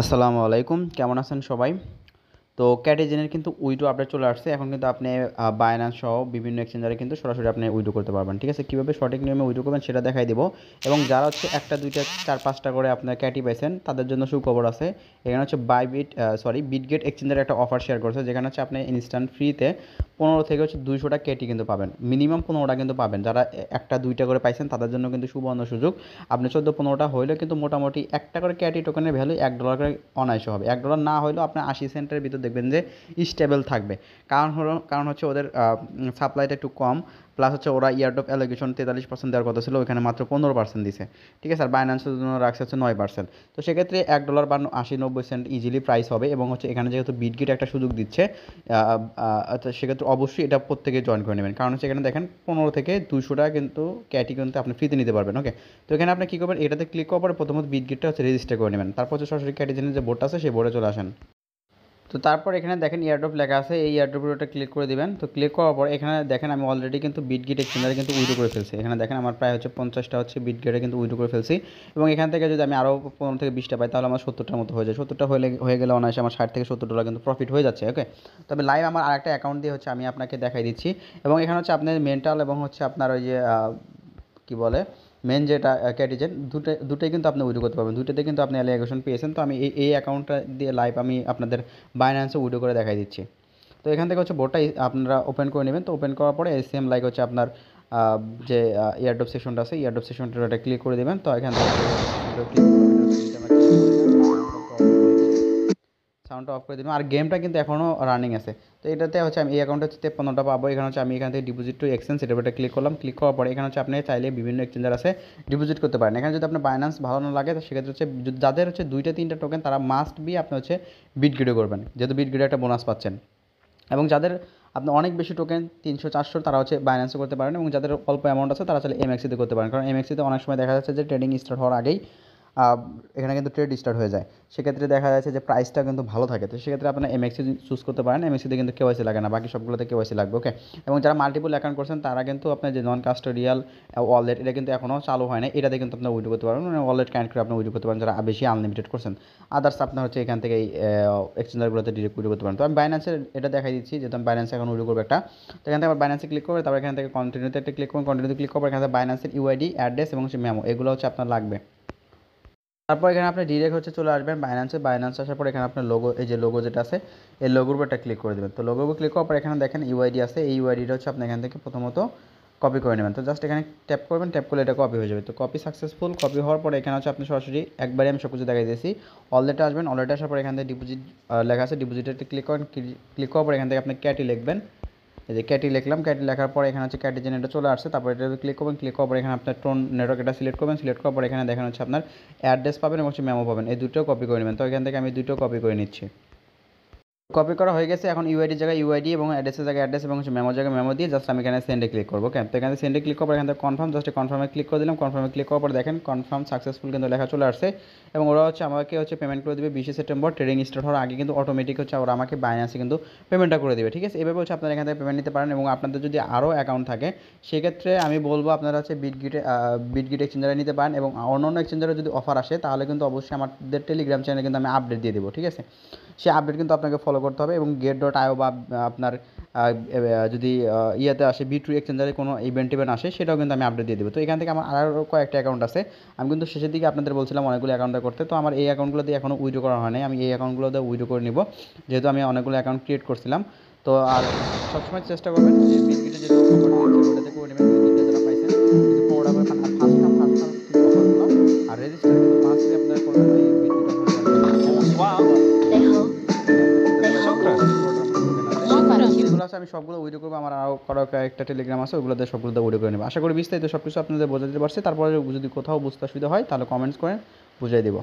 আসসালামু আলাইকুম কেমন আছেন সবাই তো ক্যাটেজেনের কিন্তু উইডো আপডেট চলে আসছে এখন কিন্তু আপনি বায়নান্স সহ বিভিন্ন এক্সচেঞ্জারে কিন্তু সরাসরি আপনি উইডো করতে পারবেন ঠিক আছে কীভাবে সঠিক নিয়মে উইডো করবেন সেটা দেখাই দেবো এবং যারা হচ্ছে একটা দুইটা চার পাঁচটা করে আপনার ক্যাটি পাইছেন তাদের জন্য সুখবর আছে এখানে হচ্ছে বাইবিট সরি বিটগেট এক্সচেঞ্জারে একটা অফার শেয়ার করছে যেখানে হচ্ছে আপনি ইনস্ট্যান্ট ফ্রিতে পনেরো থেকে হচ্ছে দুইশোটা কেটি কিন্তু পাবেন মিনিমাম পনেরোটা কিন্তু পাবেন যারা একটা দুইটা করে পাইছেন তাদের জন্য কিন্তু সুবর্ণ সুযোগ আপনি চোদ্দো পনেরোটা হইলেও কিন্তু মোটামুটি একটা করে ক্যাটি টোকেনের ভ্যালু এক ডলার করে অনায়াসে হবে এক ডলার না হলেও আপনি আশি সেন্টের ভিতর দেখবেন যে স্টেবল থাকবে কারণ হলো কারণ হচ্ছে ওদের সাপ্লাইটা একটু কম প্লাস হচ্ছে ওরা ইয়ার্ড অফ অ্যালোকেশন তেতাল্লিশ পার্সেন্ট দেওয়ার কথা ছিল ওইখানে মাত্র পনেরো পার্সেন্ট দিছে ঠিক আছে আর বাইন্যান্সের জন্য রাখছে হচ্ছে নয় পার্সেন্ট তো সেক্ষেত্রে এক ডলার বা আশি নব্বই সেন্ট ইজিলি প্রাইস হবে এবং হচ্ছে এখানে যেহেতু বিটগিট একটা সুযোগ দিচ্ছে সেক্ষেত্রে অবশ্যই এটা প্রত্যেকে জয়েন করে নেবেন কারণ হচ্ছে এখানে দেখেন পনেরো থেকে দুশোটা কিন্তু ক্যাটি কিন্তু আপনি ফ্রিতে নিতে পারবেন ওকে তো এখানে আপনি কী করবেন এটাতে ক্লিক করার পরে প্রথমত বিটগিটটা হচ্ছে রেজিস্টার করে নেবেন তারপর হচ্ছে সরাসরি ক্যাটিজেনের যে বোর্ড আছে সেই বোর্ডে চলে আসেন তো তারপর এখানে দেখেন ইয়ারড্রপ লেখা আছে এই ইয়ারড্রপের ওটা ক্লিক করে দিবেন তো ক্লিক করার পর এখানে দেখেন আমি অলরেডি কিন্তু বিট গেট এক্সচেঞ্জারে কিন্তু উইডো করে ফেলছি এখানে দেখেন আমার প্রায় হচ্ছে পঞ্চাশটা হচ্ছে বিট গেটে কিন্তু উইডো করে ফেলছি এবং এখান থেকে যদি আমি আরও পনেরো থেকে বিশটা পাই তাহলে আমার সত্তরটার মতো হয়ে যায় সত্তরটা হলে হয়ে গেলে অনায়াসে আমার ষাট থেকে সত্তর ডলার কিন্তু প্রফিট হয়ে যাচ্ছে ওকে তবে লাইভ আমার আরেকটা অ্যাকাউন্ট দিয়ে হচ্ছে আমি আপনাকে দেখাই দিচ্ছি এবং এখানে হচ্ছে আপনার মেন্টাল এবং হচ্ছে আপনার ওই যে কি বলে মেন যেটা ক্যাটিজেন দুটো দুটোই কিন্তু আপনি উইডো করতে পারবেন দুটোতে কিন্তু আপনি অ্যালিগেশন পেয়েছেন তো আমি এই এই অ্যাকাউন্টটা দিয়ে লাইভ আমি আপনাদের বাইন্যান্সে উইডো করে দেখাই দিচ্ছি তো এখান থেকে হচ্ছে বোর্ডটা আপনারা ওপেন করে নেবেন তো ওপেন করার পরে সেম লাইক হচ্ছে আপনার যে ইয়ারডপ সেশনটা আছে ইয়ারডপ সেশনটা ক্লিক করে দেবেন তো এখান থেকে ক্লিক করে সাউন্ডটা অফ করে দিলাম আর গেমটা কিন্তু এখনও রানিং আছে তো এটাতে হচ্ছে আমি এই অ্যাকাউন্টে হচ্ছে তেপ্পান্নটা পাবো এখানে হচ্ছে আমি এখান থেকে ডিপোজিট টু এক্সচেঞ্জ এটার উপরে ক্লিক করলাম ক্লিক করার পরে এখানে হচ্ছে আপনি চাইলে বিভিন্ন এক্সচেঞ্জার আছে ডিপোজিট করতে পারেন এখানে যদি আপনার বাইন্যান্স ভালো না লাগে সেক্ষেত্রে হচ্ছে যাদের হচ্ছে দুইটা তিনটা টোকেন তারা মাস্ট বি আপনি হচ্ছে বিট গিডে করবেন যেহেতু বিট গিডে একটা বোনাস পাচ্ছেন এবং যাদের আপনি অনেক বেশি টোকেন তিনশো চারশো তারা হচ্ছে বাইন্যান্সে করতে পারেন এবং যাদের অল্প অ্যামাউন্ট আছে তারা চাইলে এমএক্সিতে করতে পারেন কারণ এমএক্সিতে অনেক সময় দেখা যাচ্ছে যে ট্রেডিং স্টার্ট হওয়ার আগেই এখানে কিন্তু ট্রেড স্টার্ট হয়ে যায় সেক্ষেত্রে দেখা যাচ্ছে যে প্রাইসটা কিন্তু ভালো থাকে তো সেক্ষেত্রে আপনার এমএক্সি চুজ করতে পারেন এমএক্সিতে কিন্তু কেওয়াইসি লাগে না বাকি সবগুলোতে কেওয়াইসি লাগবে ওকে এবং যারা মাল্টিপল অ্যাকাউন্ট করছেন তারা কিন্তু আপনার যে নন কাস্টোডিয়াল ওয়ালেট এটা কিন্তু এখনও চালু হয় না এটাতে কিন্তু আপনার উইডো করতে পারেন ওয়ালেট কানেক্ট করে আপনি উইডিও করতে পারেন যারা বেশি আনলিমিটেড করছেন আদার্স আপনার হচ্ছে এখান থেকে এই এক্সচেঞ্জারগুলোতে ডিরেক্ট উইডো করতে পারেন তো আমি বাইন্যান্সের এটা দেখাই দিচ্ছি যে আমি বাইন্যান্স এখন উইডো করবো একটা তো এখান থেকে আবার বাইন্যান্সে ক্লিক করবে তারপর এখান থেকে কন্টিনিউতে একটা ক্লিক করবেন কন্টিনিউতে ক্লিক করবে এখান থেকে বাইন্যান্সের ইউআইডি অ্যাড্রেস এবং সে মেমো এগুলো হচ্ছে আপনার লাগবে তারপর এখানে আপনি ডিরেক্ট হচ্ছে চলে আসবেন বাইন্যান্সে বাইন্যান্স আসার পর এখানে আপনার লোগো এই যে লোগো যেটা আছে এই লোগোর উপর একটা ক্লিক করে দেবেন তো লোগো উপর ক্লিক করার পর এখানে দেখেন ইউআইডি e আছে এই ইউআইডিটা e হচ্ছে আপনি এখান থেকে প্রথমত কপি করে নেবেন তো জাস্ট এখানে ট্যাপ করবেন ট্যাপ করলে এটা কপি হয়ে যাবে তো কপি সাকসেসফুল কপি হওয়ার পরে এখানে হচ্ছে আপনি সরাসরি একবারে আমি সব কিছু দেখাই দিয়েছি অলরেটা আসবেন অলরেটা আসার পর এখান থেকে ডিপোজিট লেখা আছে ডিপোজিটে ক্লিক করেন ক্লিক করার পর এখান থেকে আপনি ক্যাটি লিখবেন এই যে ক্যাটি লিখলাম ক্যাটি লেখার পর এখানে হচ্ছে ক্যাটি জেনারেটর চলে আসছে তারপর এটা ক্লিক করবেন ক্লিক করার পর এখানে আপনার টোন নেটওয়ার্ক এটা সিলেক্ট করবেন সিলেক্ট করার পর এখানে দেখানো হচ্ছে আপনার অ্যাড্রেস পাবেন এবং হচ্ছে মেমো পাবেন এই দুটো কপি করে নেবেন তো এখান থেকে আমি দুটো কপি করে নিচ্ছি কপি করা হয়ে গেছে এখন ইউআইডি জায়গায় ইউআইডি এবং অ্যাড্রেসের জায়গায় অ্যাড্রেস এবং মেমো জায়গায় মেমো দিয়ে জাস্ট আমি এখানে সেন্ডে ক্লিক করবো কেন তো এখানে সেন্ডে ক্লিক করার এখান থেকে কনফার্ম জাস্ট কনফার্মে ক্লিক করে দিলাম কনফার্মে ক্লিক করার পর দেখেন কনফার্ম সাকসেসফুল কিন্তু লেখা চলে আসছে এবং ওরা হচ্ছে আমাকে হচ্ছে পেমেন্ট করে দেবে বিশে সেপ্টেম্বর ট্রেডিং স্টার্ট হওয়ার আগে কিন্তু অটোমেটিক হচ্ছে ওরা আমাকে বাইনান্সে কিন্তু পেমেন্টটা করে দেবে ঠিক আছে এভাবে হচ্ছে আপনারা এখান থেকে পেমেন্ট নিতে পারেন এবং আপনাদের যদি আরও অ্যাকাউন্ট থাকে সেক্ষেত্রে আমি বলবো আপনারা হচ্ছে বিট বিটগিট এক্সচেঞ্জারে নিতে পারেন এবং অন্য অন্য এক্সচেঞ্জারে যদি অফার আসে তাহলে কিন্তু অবশ্যই আমাদের টেলিগ্রাম চ্যানেলে কিন্তু আমি আপডেট দিয়ে দেবো ঠিক আছে সেই আপডেট কিন্তু আপনাকে ফলো ফলো করতে হবে এবং গেট ডট আয়ো বা আপনার যদি ইয়েতে আসে বি টু এক্সচেঞ্জারে কোনো ইভেন্ট ইভেন্ট আসে সেটাও কিন্তু আমি আপডেট দিয়ে দেবো তো এখান থেকে আমার আরও কয়েকটা অ্যাকাউন্ট আছে আমি কিন্তু শেষের দিকে আপনাদের বলছিলাম অনেকগুলো অ্যাকাউন্টে করতে তো আমার এই অ্যাকাউন্টগুলো দিয়ে এখনও উইড্রো করা হয়নি আমি এই অ্যাকাউন্টগুলো দিয়ে উইড্রো করে নিব যেহেতু আমি অনেকগুলো অ্যাকাউন্ট ক্রিয়েট করছিলাম তো আর সবসময় চেষ্টা করবেন যে বিজনেসে করে নেবেন সবগুলো উইডিও করবো আমার আরও করা একটা টেলিগ্রাম আছে দিয়ে সবগুলো উইডিও করে নেবো আশা করি বিস্তারিত সব কিছু আপনাদের বোঝাতে পারছি তারপরে যদি কোথাও বুঝতে অসুবিধা হয় তাহলে কমেন্টস করেন বুঝাই দেবো